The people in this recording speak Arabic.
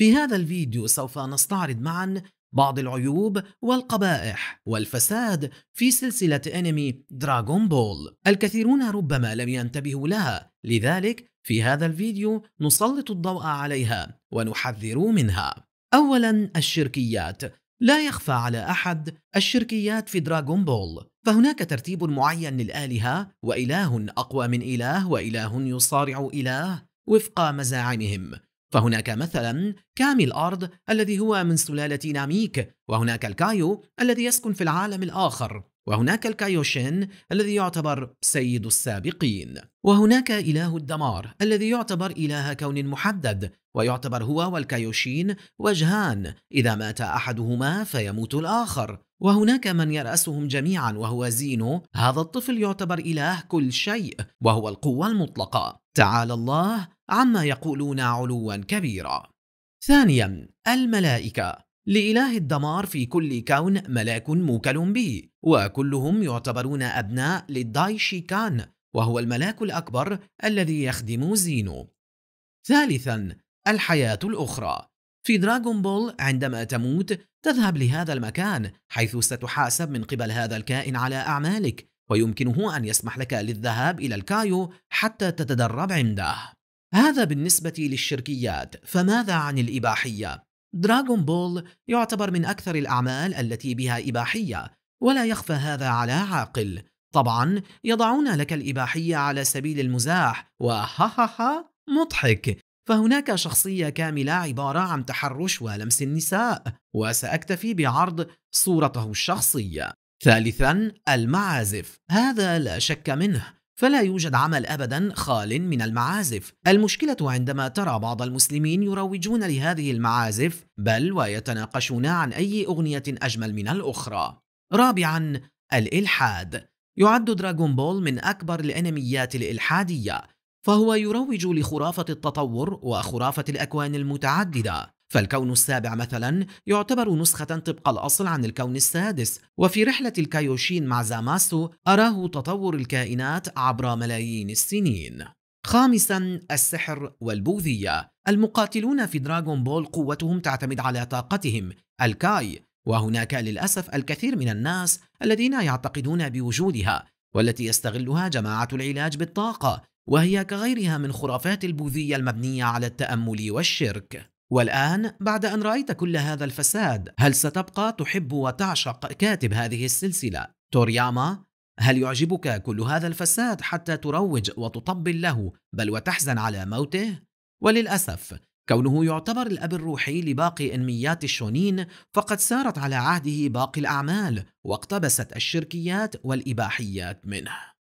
في هذا الفيديو سوف نستعرض معا بعض العيوب والقبائح والفساد في سلسلة أنمي دراغون بول الكثيرون ربما لم ينتبهوا لها لذلك في هذا الفيديو نسلط الضوء عليها ونحذر منها أولا الشركيات لا يخفى على أحد الشركيات في دراغون بول فهناك ترتيب معين للآلهة وإله أقوى من إله وإله يصارع إله وفق مزاعمهم فهناك مثلا كامي الأرض الذي هو من سلالة ناميك وهناك الكايو الذي يسكن في العالم الآخر وهناك الكايوشين الذي يعتبر سيد السابقين وهناك إله الدمار الذي يعتبر إله كون محدد ويعتبر هو والكايوشين وجهان إذا مات أحدهما فيموت الآخر وهناك من يرأسهم جميعا وهو زينو هذا الطفل يعتبر إله كل شيء وهو القوة المطلقة تعالى الله عما يقولون علوا كبيرا ثانيا الملائكة لإله الدمار في كل كون ملاك موكل به وكلهم يعتبرون أبناء للدايشي كان وهو الملاك الأكبر الذي يخدم زينو ثالثا الحياة الأخرى في دراغون بول عندما تموت تذهب لهذا المكان حيث ستحاسب من قبل هذا الكائن على أعمالك ويمكنه أن يسمح لك للذهاب إلى الكايو حتى تتدرب عنده هذا بالنسبة للشركيات، فماذا عن الإباحية؟ دراغون بول يعتبر من أكثر الأعمال التي بها إباحية، ولا يخفى هذا على عاقل. طبعا يضعون لك الإباحية على سبيل المزاح وهاهاها مضحك فهناك شخصية كاملة عبارة عن تحرش ولمس النساء وسأكتفي بعرض صورته الشخصية ثالثا المعازف هذا لا شك منه فلا يوجد عمل ابدا خال من المعازف المشكله عندما ترى بعض المسلمين يروجون لهذه المعازف بل ويتناقشون عن اي اغنيه اجمل من الاخرى رابعا الالحاد يعد دراغون بول من اكبر الانميات الالحاديه فهو يروج لخرافه التطور وخرافه الاكوان المتعدده فالكون السابع مثلا يعتبر نسخة طبق الأصل عن الكون السادس وفي رحلة الكايوشين مع زاماسو أراه تطور الكائنات عبر ملايين السنين خامسا السحر والبوذية المقاتلون في دراغون بول قوتهم تعتمد على طاقتهم الكاي وهناك للأسف الكثير من الناس الذين يعتقدون بوجودها والتي يستغلها جماعة العلاج بالطاقة وهي كغيرها من خرافات البوذية المبنية على التأمل والشرك والآن بعد أن رأيت كل هذا الفساد هل ستبقى تحب وتعشق كاتب هذه السلسلة تورياما؟ هل يعجبك كل هذا الفساد حتى تروج وتطبل له بل وتحزن على موته؟ وللأسف كونه يعتبر الأب الروحي لباقي أنميات الشونين فقد سارت على عهده باقي الأعمال واقتبست الشركيات والإباحيات منه